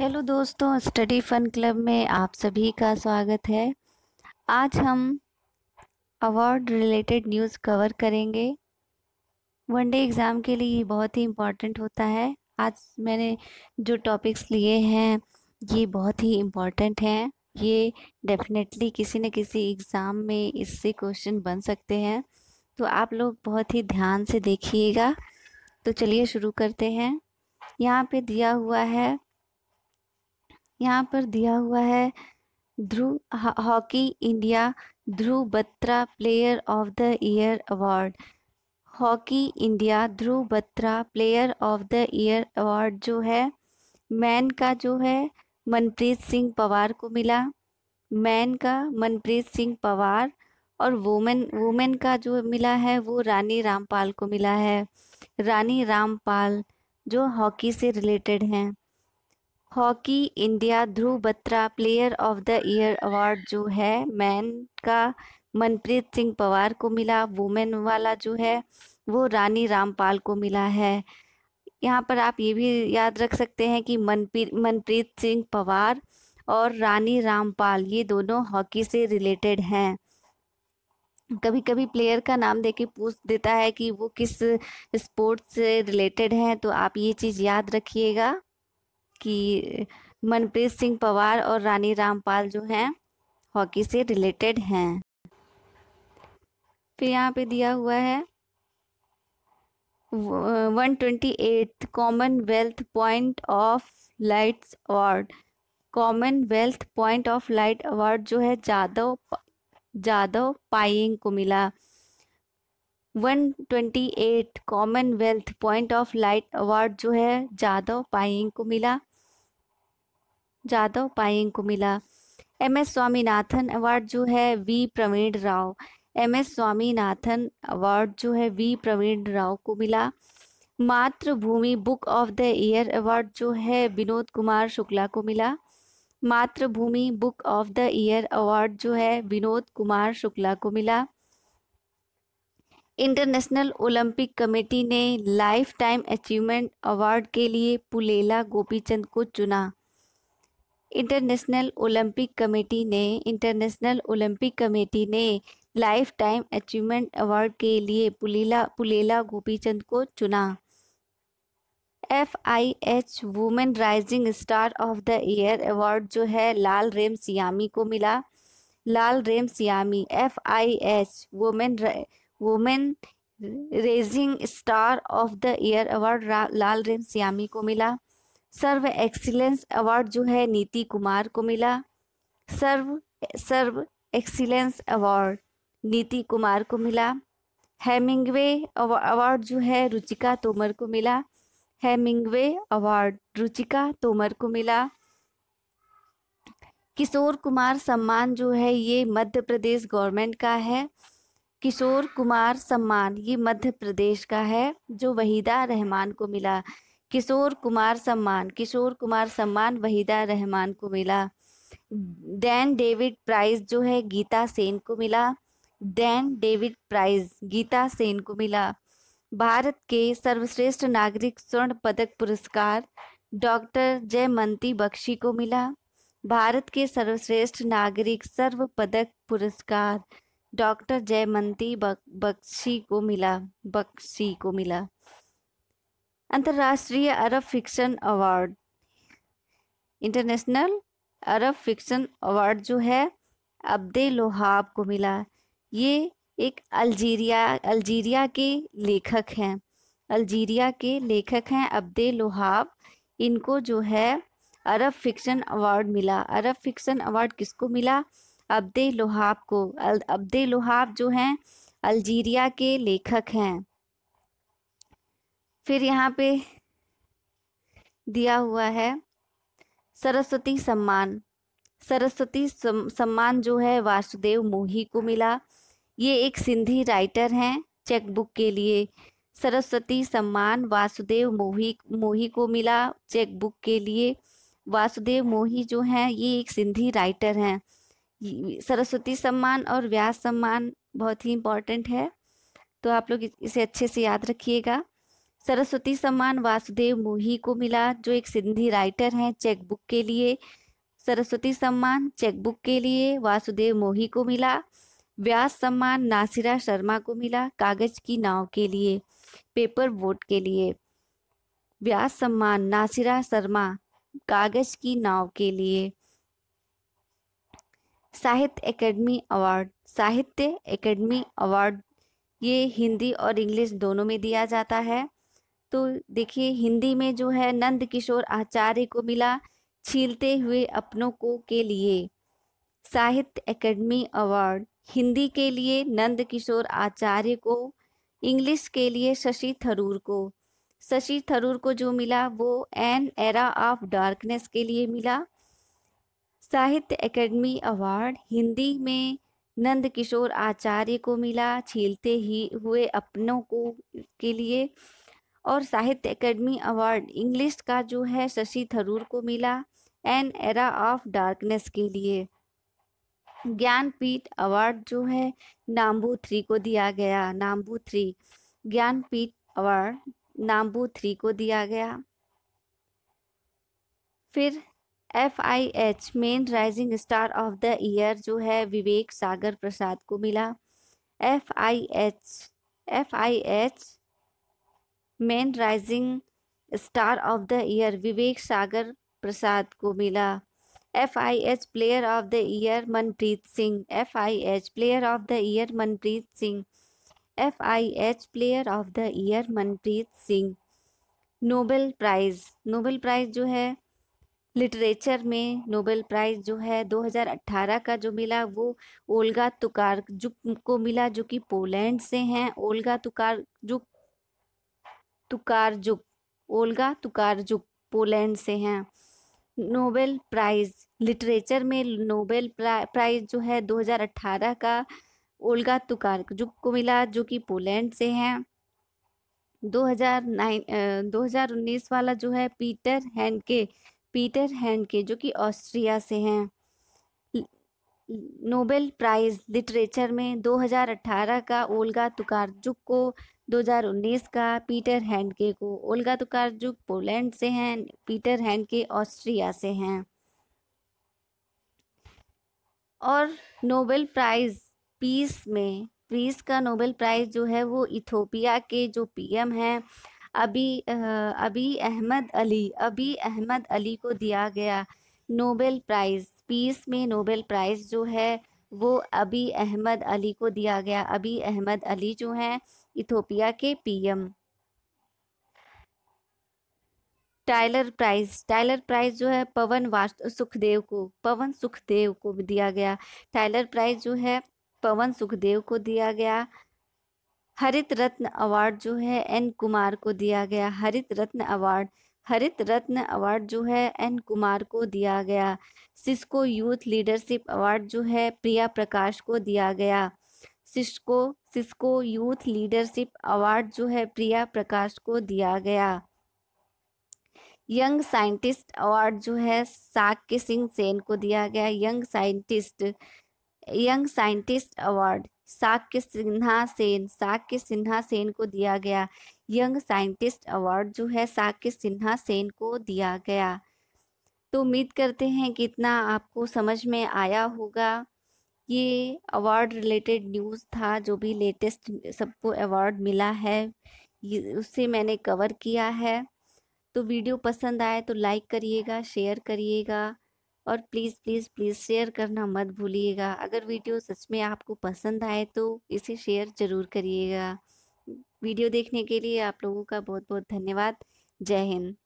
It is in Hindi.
हेलो दोस्तों स्टडी फन क्लब में आप सभी का स्वागत है आज हम अवार्ड रिलेटेड न्यूज़ कवर करेंगे वनडे एग्ज़ाम के लिए ये बहुत ही इम्पॉर्टेंट होता है आज मैंने जो टॉपिक्स लिए हैं ये बहुत ही इम्पॉर्टेंट हैं ये डेफिनेटली किसी न किसी एग्ज़ाम में इससे क्वेश्चन बन सकते हैं तो आप लोग बहुत ही ध्यान से देखिएगा तो चलिए शुरू करते हैं यहाँ पे दिया हुआ है यहाँ पर दिया हुआ है Dhruv hockey India Dhruv Batra player of the year award hockey India Dhruv Batra player of the year award जो है मैन का जो है मनप्रीत सिंह पवार को मिला मैन का मनप्रीत सिंह पवार और वोमेन वोमेन का जो मिला है वो रानी रामपाल को मिला है रानी रामपाल जो हॉकी से रिलेटेड हैं hockey India Dhruv Batra player of the year award जो है मैन का मनप्रीत सिंह पवार को मिला वुमेन वाला जो है वो रानी रामपाल को मिला है यहाँ पर आप ये भी याद रख सकते हैं कि मनप्री मनप्रीत सिंह पवार और रानी रामपाल ये दोनों हॉकी से रिलेटेड हैं कभी कभी प्लेयर का नाम देके पूछ देता है कि वो किस स्पोर्ट्स से रिलेटेड हैं तो आप ये चीज़ याद रखिएगा कि मनप्रीत सिंह पवार और रानी रामपाल जो हैं हॉकी से रिलेटेड हैं फिर यहाँ पे दिया हुआ है one twenty eight Commonwealth point of lights award Commonwealth point of light award जो है जादव जादव पाइंग को मिला 128 Commonwealth point of light award जो है जादव पाइंग को मिला जादव पाइंग को मिला एम एस स्वामीनाथन अवार्ड जो है V Praveen Rao M S Swaminathan award जो है वी प्रवीण राव को मिला Mathrubhumi book of the year award जो है विनोद कुमार शुक्ला को मिला Mathrubhumi book of the year award जो है विनोद कुमार शुक्ला को मिला इंटरनेशनल ओलंपिक कमेटी ने लाइफ टाइम अचीवमेंट अवार्ड के लिए पुलेला गोपीचंद को चुना इंटरनेशनल ओलंपिक कमेटी ने इंटरनेशनल ओलंपिक कमेटी ने लाइफ टाइम अचीवमेंट अवार्ड के लिए पुलेला पुलेला गोपीचंद को चुना F I H women rising star of the year award जो है लाल रेम सियामी को मिला Lalremsiami F I H women women rising star of the year award Lalremsiami को मिला सर्व एक्सीलेंस अवार्ड जो है नीति कुमार को मिला सर्व सर्व एक्सीलेंस अवार्ड नीति कुमार को मिला हेमिंगवे अवार्ड जो है रुचिका तोमर को मिला हेमिंगवे अवार्ड रुचिका तोमर को मिला किशोर कुमार सम्मान जो है ये मध्य प्रदेश गवर्नमेंट का है किशोर कुमार सम्मान ये मध्य प्रदेश का है जो वहीदा रहमान को मिला किशोर कुमार सम्मान किशोर कुमार सम्मान वहीदा रहमान को मिला डैन डेविड प्राइज जो है गीता सेन को मिला Dan David prize Gita Sen को मिला भारत के सर्वश्रेष्ठ नागरिक स्वर्ण पदक पुरस्कार डॉक्टर जयमंती बख्शी को मिला भारत के सर्वश्रेष्ठ नागरिक सर्व पदक पुरस्कार डॉक्टर जयमंती बख्शी को मिला बख्शी को मिला अंतर्राष्ट्रीय Arab fiction award international Arab fiction award जो है अब्दे लोहाब को मिला ये एक अल्जीरिया अल्जीरिया के लेखक हैं अल्जीरिया के लेखक हैं अब्दे लोहाब इनको जो है अरब फिक्शन अवार्ड मिला अरब फिक्शन अवार्ड किसको मिला अब्दे लोहाब को अब्दे लोहाब जो हैं अल्जीरिया के लेखक हैं फिर यहाँ पे दिया हुआ है सरस्वती सम्मान सरस्वती सम्मान जो है वासुदेव मोही को मिला ये एक सिंधी राइटर हैं चेकबुक के लिए सरस्वती सम्मान वासुदेव मोही मोही को मिला चेकबुक के लिए वासुदेव मोही जो हैं ये एक सिंधी राइटर हैं सरस्वती सम्मान और व्यास सम्मान बहुत ही इम्पॉर्टेंट है तो आप लोग इसे अच्छे से याद रखिएगा सरस्वती सम्मान वासुदेव मोही को मिला जो एक सिंधी राइटर हैं चेकबुक के लिए सरस्वती सम्मान चेकबुक के लिए वासुदेव मोही को मिला व्यास सम्मान नासिरा शर्मा को मिला कागज की नाव के लिए पेपर बोट के लिए व्यास सम्मान नासिरा शर्मा कागज की नाव के लिए Sahitya academy award Sahitya academy award ये हिंदी और इंग्लिश दोनों में दिया जाता है तो देखिए हिंदी में जो है नंद किशोर आचार्य को मिला छीलते हुए अपनों को के लिए साहित्य एकेडमी अवार्ड हिंदी के लिए नंद किशोर आचार्य को इंग्लिश के लिए शशि थरूर को शशि थरूर को जो मिला वो एन एरा ऑफ डार्कनेस के लिए मिला साहित्य एकेडमी अवार्ड हिंदी में नंद किशोर आचार्य को मिला छीलते ही हुए अपनों को के लिए और साहित्य एकेडमी अवार्ड इंग्लिश का जो है शशि थरूर को मिला एन एरा ऑफ डार्कनेस के लिए ज्ञानपीठ अवार्ड जो है नाम्बू थ्री को दिया गया Namboothiri Jnanpith award Namboothiri को दिया गया फिर F I H men rising star of the year जो है विवेक सागर प्रसाद को मिला F I H F I H men rising star of the year Vivek Sagar Prasad को मिला F I H player of the year Manpreet Singh F I H player of the year Manpreet Singh F I H player of the year Manpreet Singh Nobel prize Nobel prize जो है लिटरेचर में नोबेल प्राइज़ जो है 2018 का जो मिला वो ओल्गा तुकार जो को मिला जो कि पोलैंड से हैं ओल्गा तुकार जो तुकारजुक ओल्गा तुकार तुकारजुक पोलैंड से हैं नोबेल प्राइज़ लिटरेचर में नोबेल प्राइज़ जो है 2018 का ओल्गा तुकार तुकारजुक को मिला जो कि पोलैंड से हैं 2009 2019 वाला जो है पीटर हैंडके पीटर हैंड के जो कि ऑस्ट्रिया से हैं नोबेल प्राइज़ लिटरेचर में 2018 का ओल्गा तुकारजुक को 2019 का पीटर हैंडके को ओल्गा तुकारजुक पोलैंड से हैं पीटर हैंडके ऑस्ट्रिया से हैं और नोबेल प्राइज़ पीस में पीस का नोबेल प्राइज़ जो है वो इथोपिया के जो पीएम हैं अभी अभी अहमद अली अभी अहमद अली को दिया गया नोबेल प्राइज़ पीस में नोबेल प्राइज़ जो है वो अभी अहमद अली को दिया गया अभी अहमद अली जो हैं इथोपिया के PM Tyler prize Tyler prize जो है पवन सुखदेव को पवन सुखदेव को दिया गया टाइलर प्राइज जो है पवन सुखदेव को दिया गया हरित रत्न अवार्ड जो है एन कुमार को दिया गया हरित रत्न अवार्ड हरित रत्न अवार्ड जो है एन कुमार को दिया गया सिस्को यूथ लीडरशिप अवार्ड जो है प्रिया प्रकाश को दिया गया Cisco Cisco youth leadership award जो है प्रिया प्रकाश को दिया गया यंग साइंटिस्ट अवार्ड जो है साक्य सिंह सेन को दिया गया young scientist young scientist award Sakya Sinha Sen Sakya Sinha Sen को दिया गया यंग साइंटिस्ट अवार्ड जो है साक्य सिन्हा सेन को दिया गया तो उम्मीद करते हैं कि इतना आपको समझ में आया होगा ये अवार्ड रिलेटेड न्यूज़ था जो भी लेटेस्ट सबको अवार्ड मिला है उससे मैंने कवर किया है तो वीडियो पसंद आए तो लाइक करिएगा शेयर करिएगा और प्लीज़ प्लीज़ प्लीज़ शेयर करना मत भूलिएगा अगर वीडियो सच में आपको पसंद आए तो इसे शेयर ज़रूर करिएगा वीडियो देखने के लिए आप लोगों का बहुत बहुत धन्यवाद जय हिंद